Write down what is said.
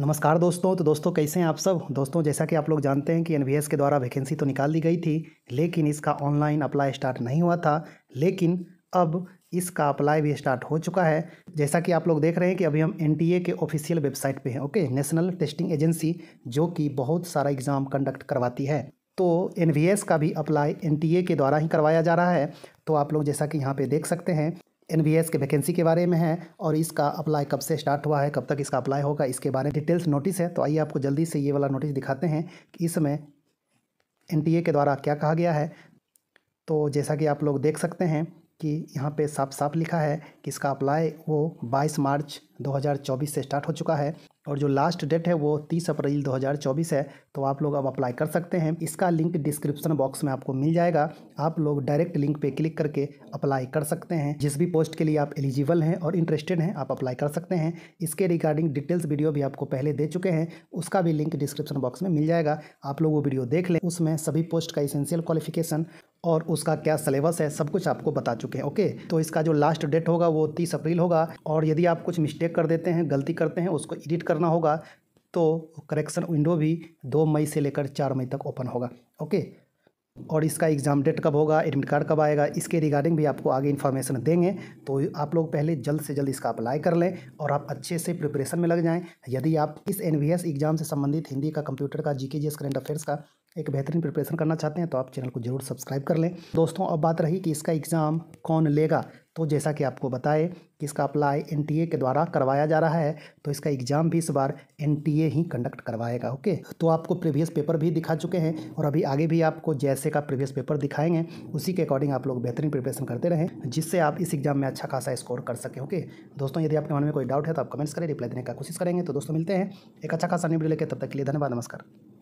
नमस्कार दोस्तों तो दोस्तों कैसे हैं आप सब दोस्तों जैसा कि आप लोग जानते हैं कि एन के द्वारा वैकेंसी तो निकाल दी गई थी लेकिन इसका ऑनलाइन अप्लाई स्टार्ट नहीं हुआ था लेकिन अब इसका अप्लाई भी स्टार्ट हो चुका है जैसा कि आप लोग देख रहे हैं कि अभी हम एन के ऑफिशियल वेबसाइट पर हैं ओके नेशनल टेस्टिंग एजेंसी जो कि बहुत सारा एग्ज़ाम कंडक्ट करवाती है तो एन का भी अप्लाई एन के द्वारा ही करवाया जा रहा है तो आप लोग जैसा कि यहाँ पर देख सकते हैं एन के वैकेंसी के बारे में है और इसका अप्लाई कब से स्टार्ट हुआ है कब तक इसका अप्लाई होगा इसके बारे में डिटेल्स नोटिस है तो आइए आपको जल्दी से ये वाला नोटिस दिखाते हैं कि इसमें एन के द्वारा क्या कहा गया है तो जैसा कि आप लोग देख सकते हैं कि यहाँ पे साफ साफ लिखा है कि इसका अप्लाई वो 22 मार्च 2024 से स्टार्ट हो चुका है और जो लास्ट डेट है वो 30 अप्रैल 2024 है तो आप लोग अब अप्लाई कर सकते हैं इसका लिंक डिस्क्रिप्शन बॉक्स में आपको मिल जाएगा आप लोग डायरेक्ट लिंक पे क्लिक करके अप्लाई कर सकते हैं जिस भी पोस्ट के लिए आप एलिजिबल हैं और इंटरेस्टेड हैं आप अप्लाई कर सकते हैं इसके रिगार्डिंग डिटेल्स वीडियो भी आपको पहले दे चुके हैं उसका भी लिंक डिस्क्रिप्शन बॉक्स में मिल जाएगा आप लोग वो वीडियो देख लें उसमें सभी पोस्ट का इसेंशियल क्वालिफिकेशन और उसका क्या सलेबस है सब कुछ आपको बता चुके हैं ओके तो इसका जो लास्ट डेट होगा वो तीस अप्रैल होगा और यदि आप कुछ मिस्टेक कर देते हैं गलती करते हैं उसको एडिट करना होगा तो करेक्शन विंडो भी दो मई से लेकर चार मई तक ओपन होगा ओके और इसका एग्ज़ाम डेट कब होगा एडमिट कार्ड कब आएगा इसके रिगार्डिंग भी आपको आगे इन्फॉर्मेशन देंगे तो आप लोग पहले जल्द से जल्द इसका अप्लाई कर लें और आप अच्छे से प्रिपरेशन में लग जाएं यदि आप इस एन एग्ज़ाम से संबंधित हिंदी का कंप्यूटर का जी के करंट अफेयर्स का एक बेहतरीन प्रिपरेशन करना चाहते हैं तो आप चैनल को जरूर सब्सक्राइब कर लें दोस्तों अब बात रही कि इसका एग्ज़ाम कौन लेगा तो जैसा कि आपको बताए कि इसका अप्लाई एन के द्वारा करवाया जा रहा है तो इसका एग्ज़ाम भी इस बार एन ही कंडक्ट करवाएगा ओके तो आपको प्रीवियस पेपर भी दिखा चुके हैं और अभी आगे भी आपको जैसे का प्रीवियस पेपर दिखाएंगे उसी के अकॉर्डिंग आप लोग बेहतरीन प्रिपरेशन करते रहें जिससे आप इस एग्ज़ाम में अच्छा खासा स्कोर कर सकें ओके दोस्तों यदि आपके मन में कोई डाउट है तो आप कमेंट्स करें रिप्लाई देने का कोशिश करेंगे तो दोस्तों मिलते हैं एक अच्छा खासा न्यू लेकर तब तक के लिए धन्यवाद नमस्कार